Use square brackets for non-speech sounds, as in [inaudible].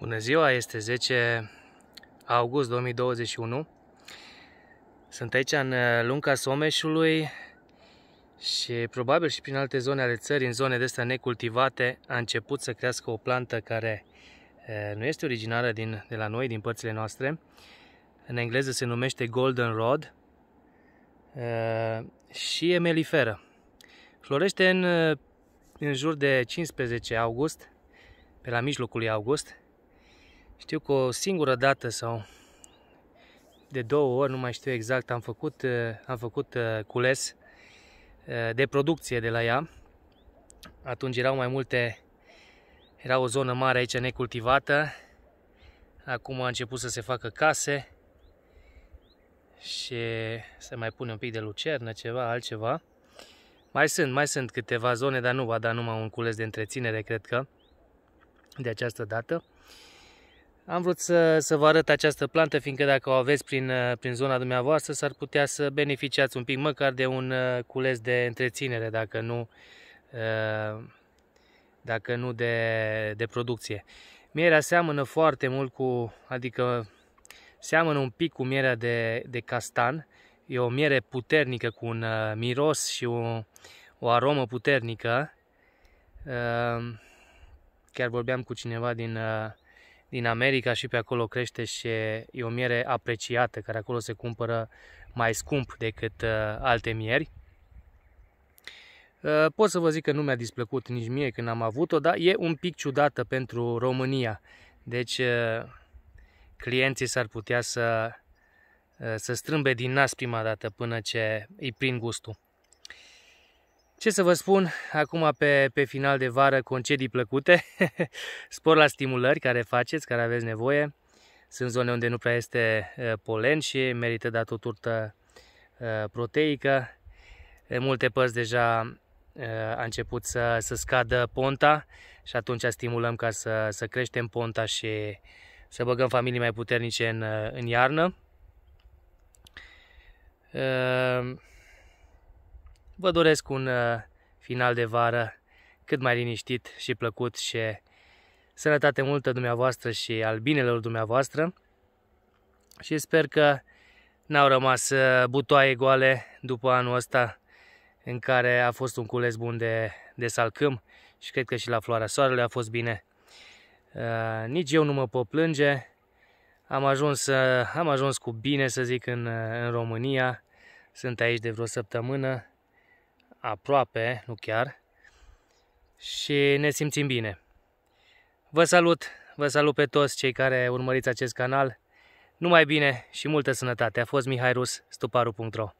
Bună ziua, este 10 august 2021. Sunt aici în uh, lunca Someșului și probabil și prin alte zone ale țării, în zone de astea necultivate, a început să crească o plantă care uh, nu este originară din, de la noi, din părțile noastre. În engleză se numește Golden Rod uh, și e meliferă. Florește în, în jur de 15 august, pe la mijlocul lui august știu că o singură dată sau de două ori, nu mai știu exact, am făcut, am făcut uh, cules uh, de producție de la ea. Atunci erau mai multe, era o zonă mare aici necultivată. Acum a început să se facă case și să mai pune un pic de lucernă, ceva, altceva. Mai sunt, mai sunt câteva zone, dar nu va da numai un cules de întreținere, cred că, de această dată. Am vrut să, să vă arăt această plantă, fiindcă dacă o aveți prin, uh, prin zona dumneavoastră, s-ar putea să beneficiați un pic, măcar de un uh, cules de întreținere, dacă nu, uh, dacă nu de, de producție. Mierea seamănă foarte mult cu, adică seamănă un pic cu mierea de, de castan. E o miere puternică cu un miros și o, o aromă puternică. Chiar vorbeam cu cineva din din America și pe acolo crește și e o miere apreciată, care acolo se cumpără mai scump decât uh, alte mieri. Uh, pot să vă zic că nu mi-a displăcut nici mie când am avut-o, dar e un pic ciudată pentru România. Deci uh, clienții s-ar putea să, să strâmbe din nas prima dată până ce îi prind gustul. Ce să vă spun, acum pe, pe final de vară concedii plăcute, [laughs] spor la stimulări care faceți, care aveți nevoie. Sunt zone unde nu prea este polen și merită dat o turtă proteică. În multe părți deja a început să, să scadă ponta și atunci stimulăm ca să, să creștem ponta și să băgăm familii mai puternice în, în iarnă. Vă doresc un uh, final de vară cât mai liniștit și plăcut și sănătate multă dumneavoastră și albinelor dumneavoastră și sper că n-au rămas uh, butoaie goale după anul ăsta în care a fost un cules bun de, de salcâm și cred că și la floarea soarelui a fost bine. Uh, nici eu nu mă pot plânge, am ajuns, am ajuns cu bine să zic în, în România, sunt aici de vreo săptămână, aproape, nu chiar, și ne simțim bine. Vă salut, vă salut pe toți cei care urmăriți acest canal. Numai bine și multă sănătate. A fost Mihai Rus, stuparu.ro